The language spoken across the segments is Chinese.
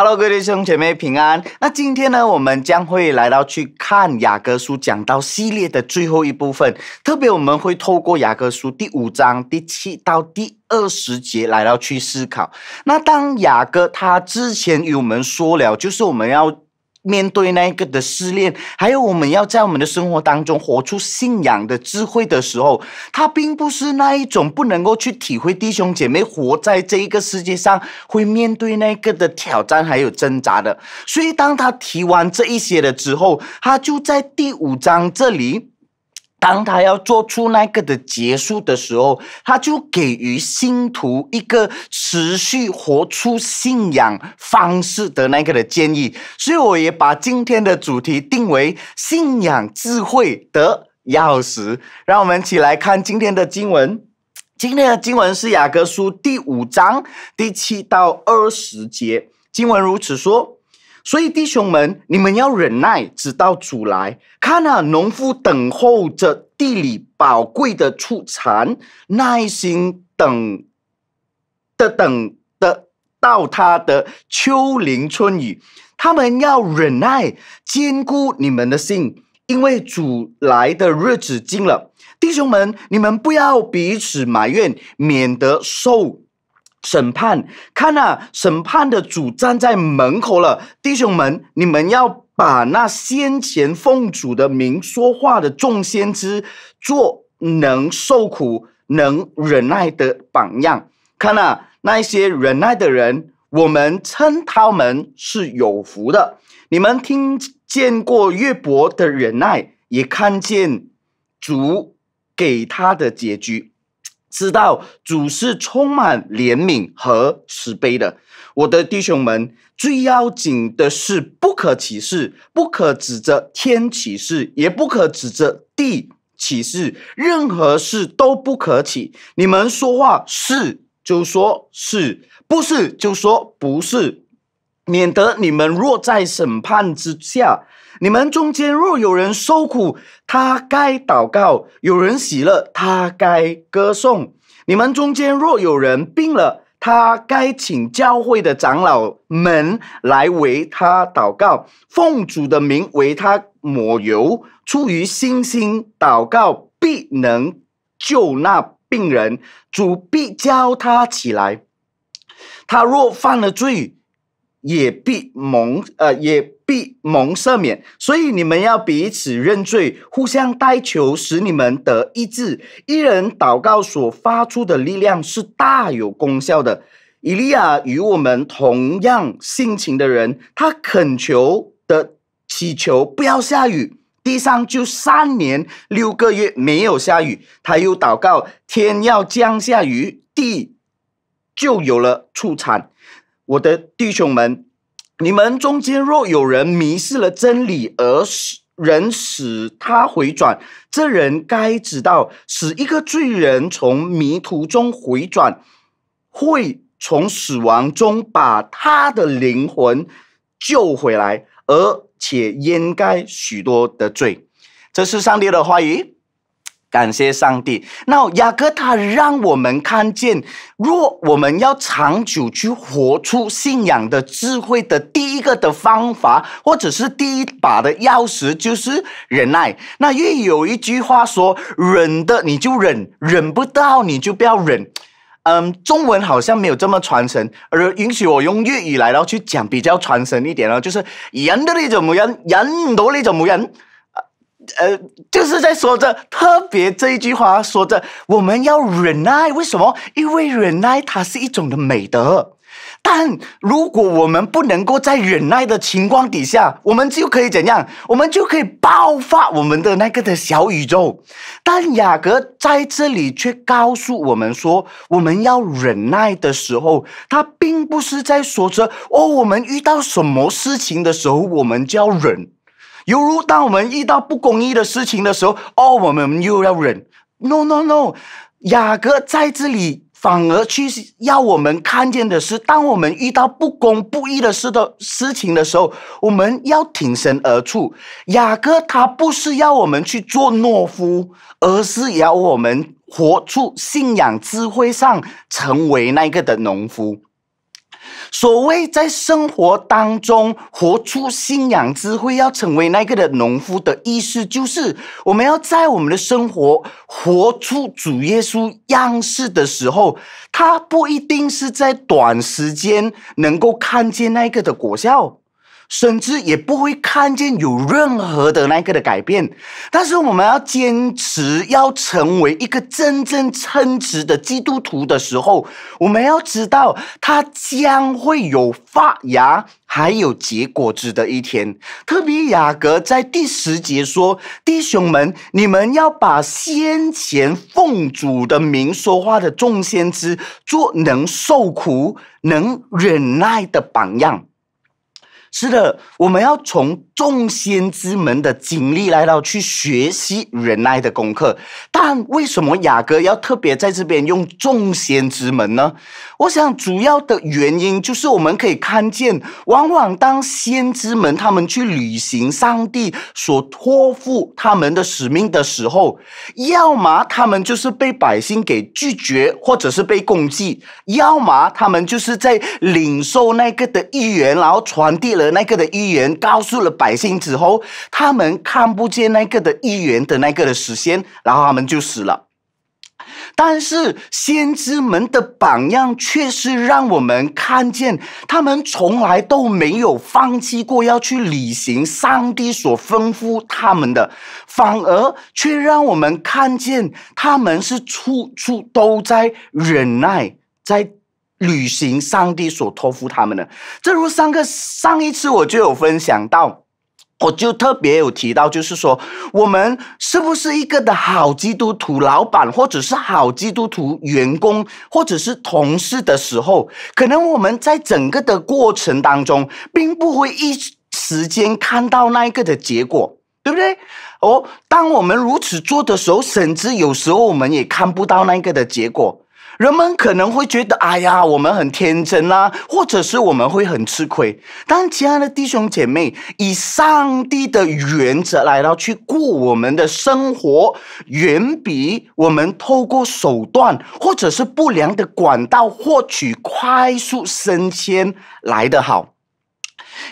Hello，各位兄姐妹，平安。那今天呢，我们将会来到去看雅各书讲到系列的最后一部分，特别我们会透过雅各书第五章第七到第二十节来到去思考。那当雅各他之前与我们说了，就是我们要。面对那一个的失恋，还有我们要在我们的生活当中活出信仰的智慧的时候，他并不是那一种不能够去体会弟兄姐妹活在这一个世界上会面对那个的挑战还有挣扎的。所以当他提完这一些了之后，他就在第五章这里。当他要做出那个的结束的时候，他就给予信徒一个持续活出信仰方式的那个的建议。所以，我也把今天的主题定为信仰智慧的钥匙。让我们一起来看今天的经文。今天的经文是雅各书第五章第七到二十节。经文如此说。所以，弟兄们，你们要忍耐，直到主来。看啊，农夫等候着地里宝贵的出产，耐心等的等的到他的秋林春雨。他们要忍耐，坚固你们的心，因为主来的日子近了。弟兄们，你们不要彼此埋怨，免得受。审判，看呐，审判的主站在门口了，弟兄们，你们要把那先前奉主的名说话的众先知，做能受苦、能忍耐的榜样。看呐，那一些忍耐的人，我们称他们是有福的。你们听见过约伯的忍耐，也看见主给他的结局。知道主是充满怜悯和慈悲的，我的弟兄们，最要紧的是不可起誓，不可指着天起誓，也不可指着地起誓，任何事都不可起。你们说话是就说是不是就说不是。免得你们若在审判之下，你们中间若有人受苦，他该祷告；有人喜乐，他该歌颂。你们中间若有人病了，他该请教会的长老们来为他祷告，奉主的名为他抹油。出于信心祷告，必能救那病人，主必叫他起来。他若犯了罪。也必蒙呃，也必蒙赦免。所以你们要彼此认罪，互相代求，使你们得医治。一人祷告所发出的力量是大有功效的。以利亚与我们同样性情的人，他恳求的祈求不要下雨，地上就三年六个月没有下雨。他又祷告，天要降下雨，地就有了出产。我的弟兄们，你们中间若有人迷失了真理而使人使他回转，这人该知道，使一个罪人从迷途中回转，会从死亡中把他的灵魂救回来，而且掩盖许多的罪。这是上帝的话语。感谢上帝。那雅各他让我们看见，若我们要长久去活出信仰的智慧的第一个的方法，或者是第一把的钥匙，就是忍耐。那又有一句话说：“忍的你就忍，忍不到你就不要忍。”嗯，中文好像没有这么传神，而允许我用粤语来，然后去讲比较传神一点了。就是忍的那种冇忍，忍唔到咧就冇忍。呃，就是在说着特别这一句话，说着我们要忍耐。为什么？因为忍耐它是一种的美德。但如果我们不能够在忍耐的情况底下，我们就可以怎样？我们就可以爆发我们的那个的小宇宙。但雅各在这里却告诉我们说，我们要忍耐的时候，他并不是在说着哦，我们遇到什么事情的时候，我们就要忍。犹如当我们遇到不公义的事情的时候，哦，我们又要忍。No no no，雅各在这里反而去要我们看见的是，当我们遇到不公不义的事的事情的时候，我们要挺身而出。雅各他不是要我们去做懦夫，而是要我们活出信仰智慧上成为那个的农夫。所谓在生活当中活出信仰智慧，要成为那个的农夫的意思，就是我们要在我们的生活活出主耶稣样式的时候，它不一定是在短时间能够看见那个的果效。甚至也不会看见有任何的那个的改变。但是我们要坚持，要成为一个真正称职的基督徒的时候，我们要知道它将会有发芽，还有结果子的一天。特别雅各在第十节说：“弟兄们，你们要把先前奉主的名说话的众先知，做能受苦、能忍耐的榜样。”是的，我们要从。众先知们的经历，来到去学习忍耐的功课。但为什么雅各要特别在这边用众先知们呢？我想主要的原因就是我们可以看见，往往当先知们他们去履行上帝所托付他们的使命的时候，要么他们就是被百姓给拒绝，或者是被攻击；要么他们就是在领受那个的预言，然后传递了那个的预言，告诉了百。百姓之后，他们看不见那个的预言的那个的实现，然后他们就死了。但是先知们的榜样却是让我们看见，他们从来都没有放弃过要去履行上帝所吩咐他们的，反而却让我们看见他们是处处都在忍耐，在履行上帝所托付他们的。正如上个上一次我就有分享到。我就特别有提到，就是说，我们是不是一个的好基督徒老板，或者是好基督徒员工，或者是同事的时候，可能我们在整个的过程当中，并不会一时间看到那一个的结果，对不对？哦，当我们如此做的时候，甚至有时候我们也看不到那个的结果。人们可能会觉得，哎呀，我们很天真呐，或者是我们会很吃亏。但亲爱的弟兄姐妹，以上帝的原则来到去过我们的生活，远比我们透过手段或者是不良的管道获取快速升迁来的好。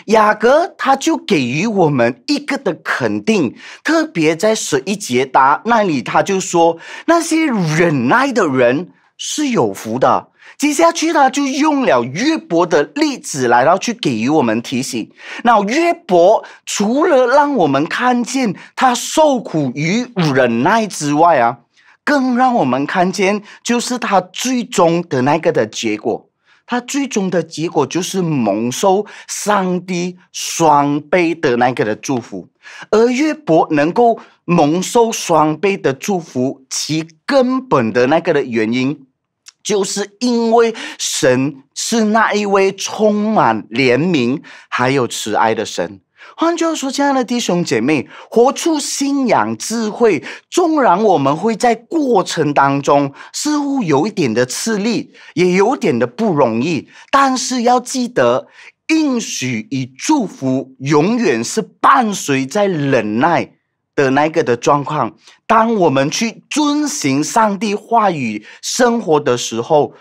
雅各他就给予我们一个的肯定，特别在十一节达那里，他就说那些忍耐的人。是有福的。接下去呢，就用了约伯的例子，来到去给予我们提醒。那约伯除了让我们看见他受苦与忍耐之外啊，更让我们看见就是他最终的那个的结果。他最终的结果就是蒙受上帝双倍的那个的祝福。而约伯能够蒙受双倍的祝福，其根本的那个的原因。就是因为神是那一位充满怜悯还有慈爱的神，换句话说，亲爱的弟兄姐妹，活出信仰智慧，纵然我们会在过程当中似乎有一点的吃力，也有点的不容易，但是要记得应许与祝福永远是伴随在忍耐。的那个的状况，当我们去遵行上帝话语生活的时候，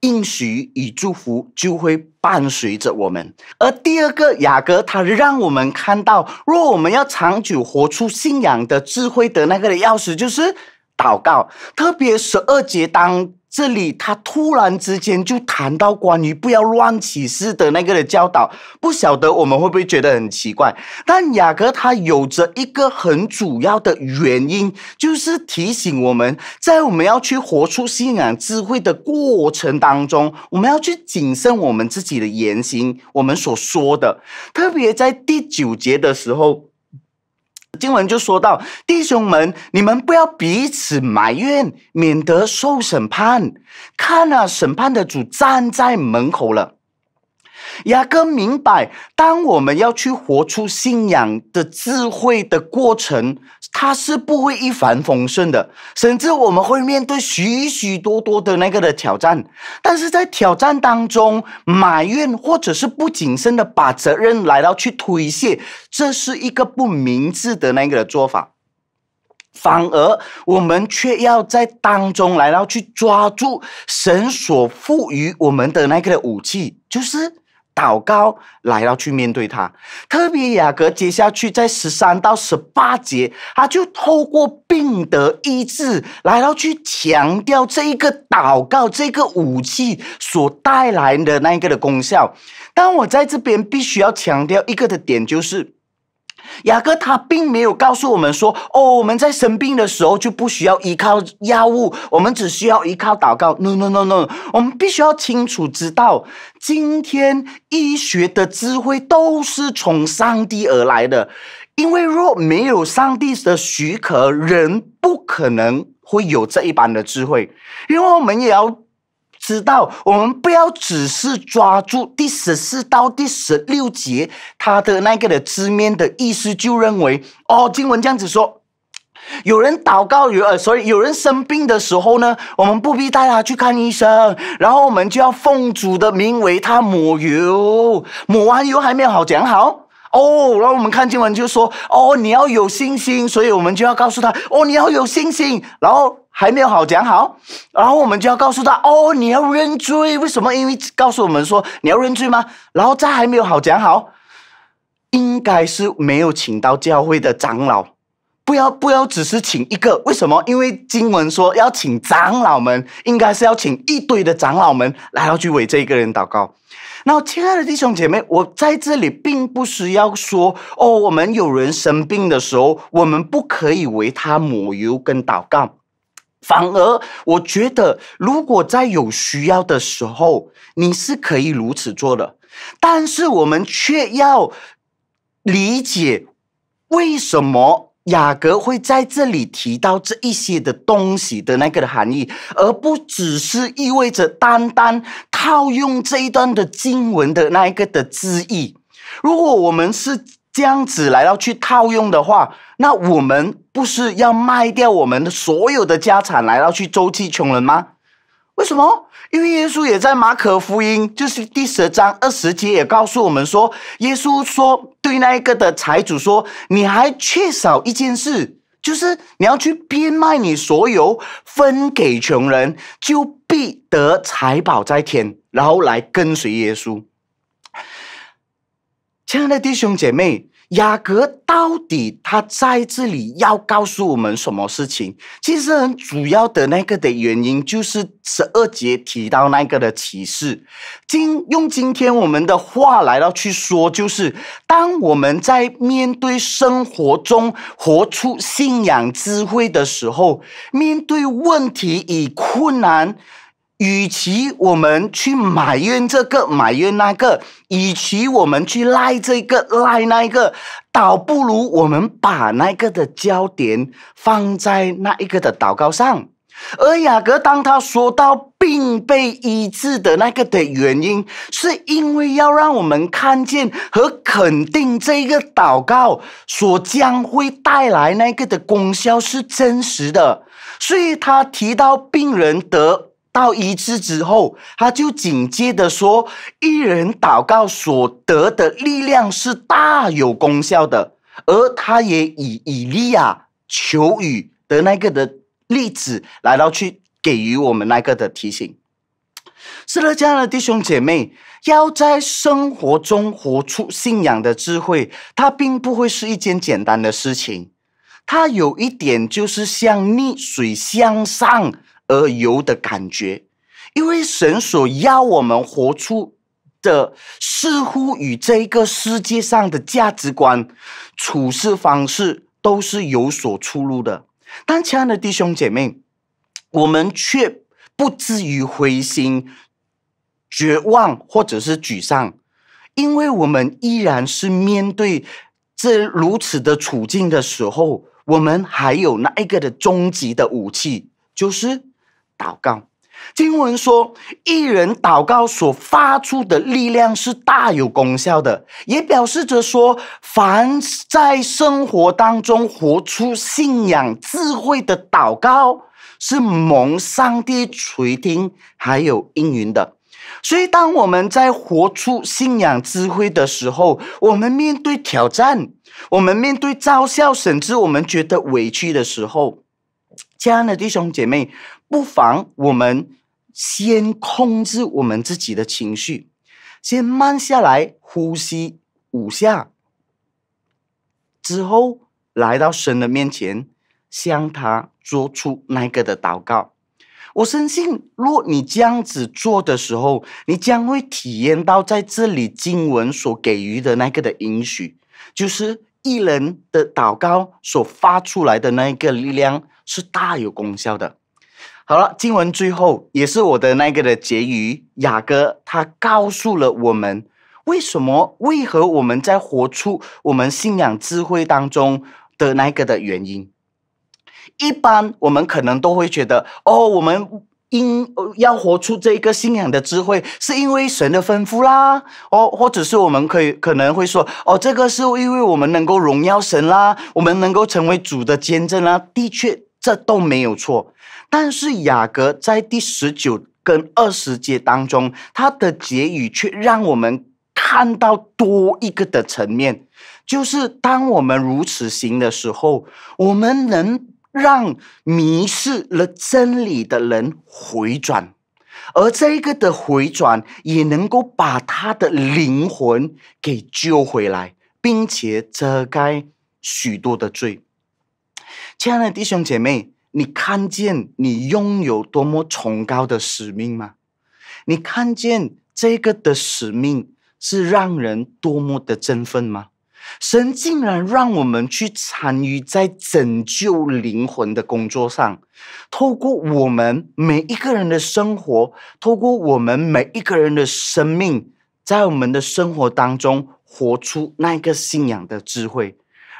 应许与祝福就会伴随着我们。而第二个雅各他让我们看到，若我们要长久活出信仰的智慧的那个的钥匙，就是祷告。特别十二节，当。这里他突然之间就谈到关于不要乱起事的那个的教导，不晓得我们会不会觉得很奇怪？但雅各他有着一个很主要的原因，就是提醒我们在我们要去活出信仰智慧的过程当中，我们要去谨慎我们自己的言行，我们所说的，特别在第九节的时候。经文就说到：“弟兄们，你们不要彼此埋怨，免得受审判。看啊，审判的主站在门口了。”雅各明白，当我们要去活出信仰的智慧的过程。他是不会一帆风顺的，甚至我们会面对许许多多的那个的挑战。但是在挑战当中，埋怨或者是不谨慎的把责任来到去推卸，这是一个不明智的那个的做法。反而我们却要在当中来到去抓住神所赋予我们的那个的武器，就是。祷告来到去面对他，特别雅各接下去在十三到十八节，他就透过病得医治来到去强调这一个祷告这个武器所带来的那一个的功效。但我在这边必须要强调一个的点就是。雅各他并没有告诉我们说：“哦，我们在生病的时候就不需要依靠药物，我们只需要依靠祷告。” No, no, no, no！我们必须要清楚知道，今天医学的智慧都是从上帝而来的，因为若没有上帝的许可，人不可能会有这一般的智慧。因为我们也要。知道，我们不要只是抓住第十四到第十六节它的那个的字面的意思，就认为哦，经文这样子说，有人祷告有呃，所以有人生病的时候呢，我们不必带他去看医生，然后我们就要奉主的名为他抹油，抹完油还没有好，讲好哦，然后我们看经文就说哦，你要有信心，所以我们就要告诉他哦，你要有信心，然后。还没有好讲好，然后我们就要告诉他哦，你要认罪？为什么？因为告诉我们说你要认罪吗？然后再还没有好讲好，应该是没有请到教会的长老，不要不要只是请一个。为什么？因为经文说要请长老们，应该是要请一堆的长老们然后去为这一个人祷告。那亲爱的弟兄姐妹，我在这里并不是要说哦，我们有人生病的时候，我们不可以为他抹油跟祷告。反而，我觉得，如果在有需要的时候，你是可以如此做的。但是，我们却要理解为什么雅各会在这里提到这一些的东西的那个的含义，而不只是意味着单单套用这一段的经文的那一个的字义。如果我们是。这样子来到去套用的话，那我们不是要卖掉我们的所有的家产，来到去周济穷人吗？为什么？因为耶稣也在马可福音就是第十章二十节也告诉我们说，耶稣说对那一个的财主说，你还缺少一件事，就是你要去变卖你所有，分给穷人，就必得财宝在天，然后来跟随耶稣。亲爱的弟兄姐妹，雅各到底他在这里要告诉我们什么事情？其实很主要的那个的原因，就是十二节提到那个的启示。今用今天我们的话来到去说，就是当我们在面对生活中活出信仰智慧的时候，面对问题与困难。与其我们去埋怨这个埋怨那个，与其我们去赖这个赖那个，倒不如我们把那个的焦点放在那一个的祷告上。而雅各当他说到病被医治的那个的原因，是因为要让我们看见和肯定这个祷告所将会带来那个的功效是真实的。所以他提到病人得。到一致之后，他就紧接着说：“一人祷告所得的力量是大有功效的。”而他也以以利亚求雨的那个的例子，来到去给予我们那个的提醒。是了，这样的弟兄姐妹，要在生活中活出信仰的智慧，它并不会是一件简单的事情。它有一点就是像逆水向上。而游的感觉，因为神所要我们活出的，似乎与这个世界上的价值观、处事方式都是有所出入的。但亲爱的弟兄姐妹，我们却不至于灰心、绝望或者是沮丧，因为我们依然是面对这如此的处境的时候，我们还有那一个的终极的武器，就是。祷告，经文说，一人祷告所发出的力量是大有功效的，也表示着说，凡在生活当中活出信仰智慧的祷告，是蒙上帝垂听，还有应允的。所以，当我们在活出信仰智慧的时候，我们面对挑战，我们面对嘲笑，甚至我们觉得委屈的时候，亲爱的弟兄姐妹。不妨我们先控制我们自己的情绪，先慢下来，呼吸五下，之后来到神的面前，向他做出那个的祷告。我深信，若你这样子做的时候，你将会体验到在这里经文所给予的那个的允许，就是一人的祷告所发出来的那一个力量是大有功效的。好了，经文最后也是我的那个的结语。雅各他告诉了我们，为什么？为何我们在活出我们信仰智慧当中的那个的原因？一般我们可能都会觉得，哦，我们应要活出这一个信仰的智慧，是因为神的吩咐啦。哦，或者是我们可以可能会说，哦，这个是因为我们能够荣耀神啦，我们能够成为主的见证啦。的确。这都没有错，但是雅各在第十九跟二十节当中，他的结语却让我们看到多一个的层面，就是当我们如此行的时候，我们能让迷失了真理的人回转，而这个的回转也能够把他的灵魂给救回来，并且遮盖许多的罪。亲爱的弟兄姐妹，你看见你拥有多么崇高的使命吗？你看见这个的使命是让人多么的振奋吗？神竟然让我们去参与在拯救灵魂的工作上，透过我们每一个人的生活，透过我们每一个人的生命，在我们的生活当中活出那个信仰的智慧。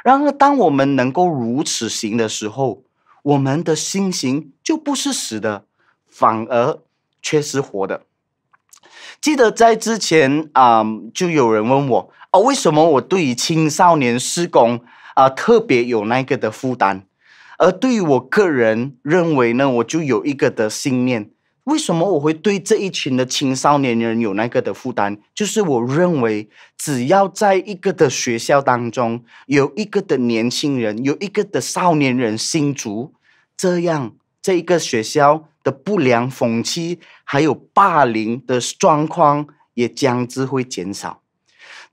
然而，当我们能够如此行的时候，我们的心行就不是死的，反而却是活的。记得在之前啊，就有人问我啊，为什么我对于青少年施工啊特别有那个的负担？而对于我个人认为呢，我就有一个的信念。为什么我会对这一群的青少年人有那个的负担？就是我认为，只要在一个的学校当中有一个的年轻人，有一个的少年人心足，这样这一个学校的不良风气还有霸凌的状况也将之会减少。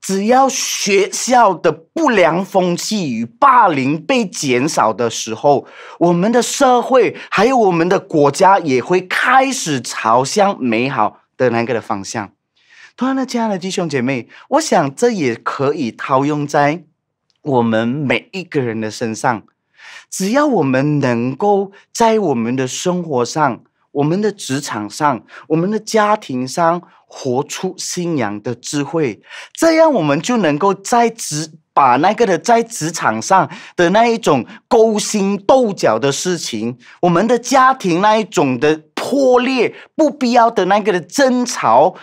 只要学校的不良风气与霸凌被减少的时候，我们的社会还有我们的国家也会开始朝向美好的那个的方向。同样的，亲爱的弟兄姐妹，我想这也可以套用在我们每一个人的身上。只要我们能够在我们的生活上。我们的职场上，我们的家庭上，活出信仰的智慧，这样我们就能够在职把那个的在职场上的那一种勾心斗角的事情，我们的家庭那一种的破裂、不必要的那个的争吵，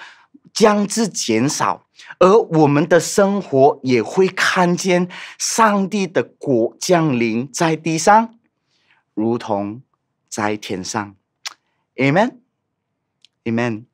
将之减少，而我们的生活也会看见上帝的果降临在地上，如同在天上。Amen? Amen.